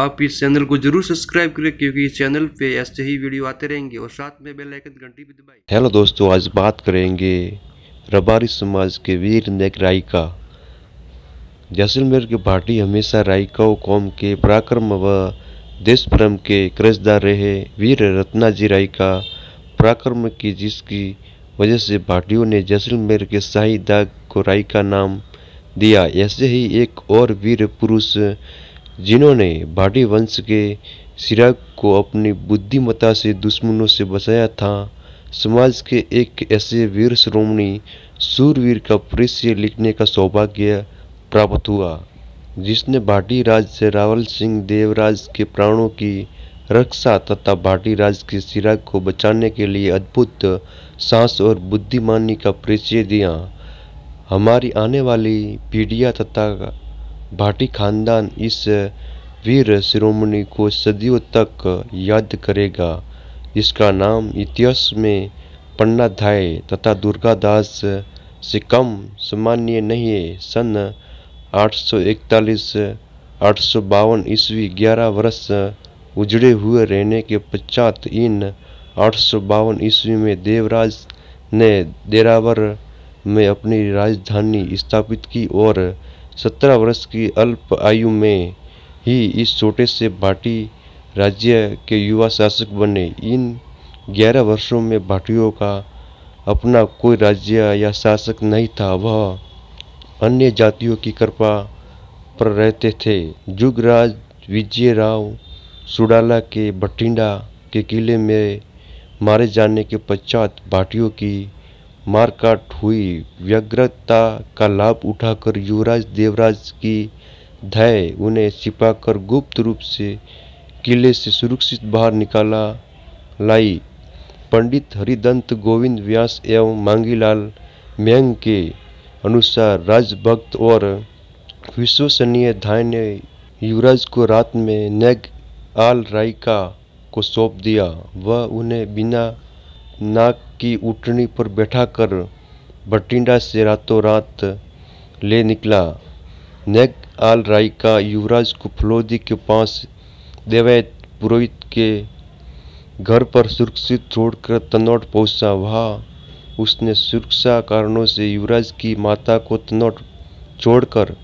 आप इस चैनल को जरूर सब्सक्राइब करें क्योंकि इस चैनल पे ऐसे ही वीडियो आते रहेंगे और साथ में बेल आइकन घंटी भी दबाएं हेलो दोस्तों आज बात करेंगे रबारी समाज के वीर नेक राय का जैसलमेर के भाटी हमेशा रायकाओ कौम के पराक्रम व देश प्रेम के कर्जदार रहे वीर रत्नाजी राय का पराक्रम की जिसकी वजह से भाटियों ने जैसलमेर के शाही दाग को राय का नाम दिया ऐसे ही एक और वीर पुरुष जिन्होंने भाटी वंश के सिराग को अपनी बुद्धिमता से दुश्मनों से बचाया था समाज के एक ऐसे वीर श्रोमणी सूरवीर का परिचय लिखने का सौभाग्य प्राप्त हुआ जिसने भाटी राज से रावल सिंह देवराज के प्राणों की रक्षा तथा भाटी राज के सिराग को बचाने के लिए अद्भुत सांस और बुद्धिमानी का परिचय दिया हमारी आने वाली पीढ़ियाँ तथा भाटी खानदान इस वीर शिरोमणि को सदियों तक याद करेगा जिसका नाम इतिहास में पन्ना धाय तथा दुर्गादास से कम सम्मान्य नहीं है सन 841 सौ ईस्वी 11 वर्ष उजड़े हुए रहने के पश्चात इन आठ ईस्वी में देवराज ने देरावर में अपनी राजधानी स्थापित की और सत्रह वर्ष की अल्प आयु में ही इस छोटे से भाटी राज्य के युवा शासक बने इन ग्यारह वर्षों में भाटियों का अपना कोई राज्य या शासक नहीं था वह अन्य जातियों की कृपा पर रहते थे जुगराज विजय राव सुडाला के भटिंडा के किले में मारे जाने के पश्चात भाटियों की मारकाट हुई व्यग्रता का लाभ उठाकर युवराज देवराज की धय उन्हें छिपाकर गुप्त रूप से किले से सुरक्षित बाहर निकाला लाई पंडित हरिदंत गोविंद व्यास एवं मांगीलाल म्यंग के अनुसार राजभक्त और विश्वसनीय धाय ने युवराज को रात में नेग आल रायका को सौंप दिया वह उन्हें बिना नाग की ऊटनी पर बैठा कर बठिंडा से रातों रात ले निकला नेग आल राय का युवराज को फलोदी के पास देवैत पुरोहित के घर पर सुरक्षित छोड़कर तनौट पहुंचा वहाँ उसने सुरक्षा कारणों से युवराज की माता को तनौट छोड़कर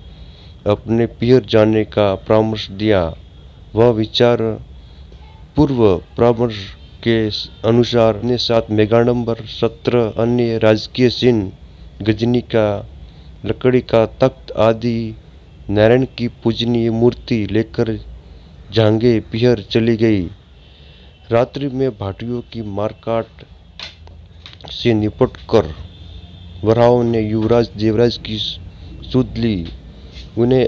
अपने पियर जाने का परामर्श दिया वह विचार पूर्व परामर्श के अनुसार ने सात मेगा नंबर सत्रह अन्य राजकीय चिन्ह गजनी का लकड़ी का तख्त आदि नारायण की पूजनीय मूर्ति लेकर झांगे पिहर चली गई रात्रि में भाटियों की मारकाट से निपट कर वराहों ने युवराज देवराज की सुध ली उन्हें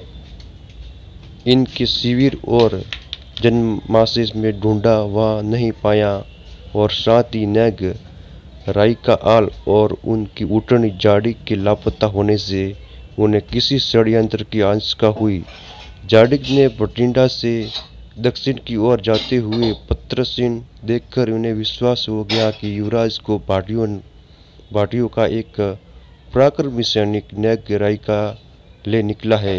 इनके शिविर और जन्माशेष में ढूंढा वह नहीं पाया और साथ ही नैग राई का आल और उनकी उठनी जाड़ी के लापता होने से उन्हें किसी षडयंत्र की आशंका हुई जाडिक ने बटिंडा से दक्षिण की ओर जाते हुए पत्र देखकर उन्हें विश्वास हो गया कि युवराज को भाटियों भाटियों का एक पराक्रमी सैनिक नैग राय का ले निकला है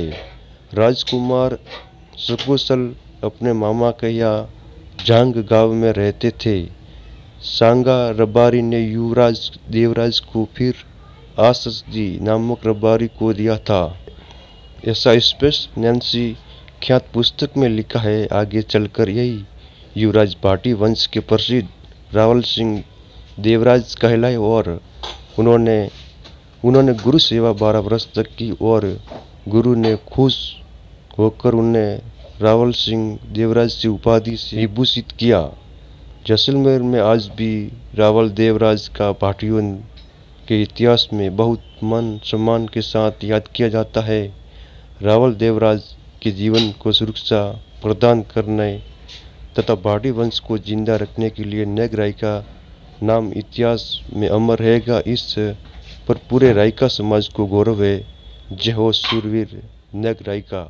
राजकुमार सकुशल अपने मामा के यहाँ जांग गांव में रहते थे सांगा रबारी ने युवराज देवराज को फिर दी नामक रबारी को दिया था ऐसा स्पेस नैन्सी ख्यात पुस्तक में लिखा है आगे चलकर यही युवराज भाटी वंश के प्रसिद्ध रावल सिंह देवराज कहलाए और उन्होंने उन्होंने गुरु सेवा बारह वर्ष तक की और गुरु ने खुश होकर उन्हें रावल सिंह देवराज से उपाधि से विभूषित किया जैसलमेर में आज भी रावल देवराज का पाठियों के इतिहास में बहुत मान सम्मान के साथ याद किया जाता है रावल देवराज के जीवन को सुरक्षा प्रदान करने तथा भाटी वंश को जिंदा रखने के लिए नेग राय का नाम इतिहास में अमर रहेगा इस पर पूरे रायका समाज को गौरव है जय हो सूरवीर नेग रायका